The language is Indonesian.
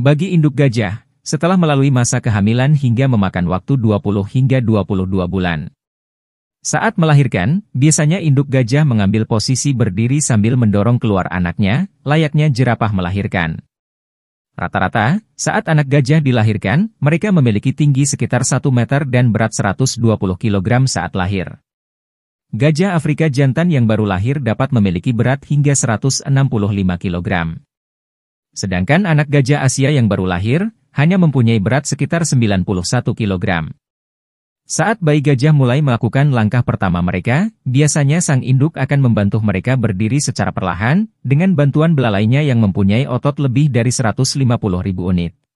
Bagi induk gajah, setelah melalui masa kehamilan hingga memakan waktu 20 hingga 22 bulan. Saat melahirkan, biasanya induk gajah mengambil posisi berdiri sambil mendorong keluar anaknya, layaknya jerapah melahirkan. Rata-rata, saat anak gajah dilahirkan, mereka memiliki tinggi sekitar 1 meter dan berat 120 kg saat lahir. Gajah Afrika jantan yang baru lahir dapat memiliki berat hingga 165 kg. Sedangkan anak gajah Asia yang baru lahir, hanya mempunyai berat sekitar 91 kg. Saat bayi gajah mulai melakukan langkah pertama mereka, biasanya sang induk akan membantu mereka berdiri secara perlahan, dengan bantuan belalainya yang mempunyai otot lebih dari 150 ribu unit.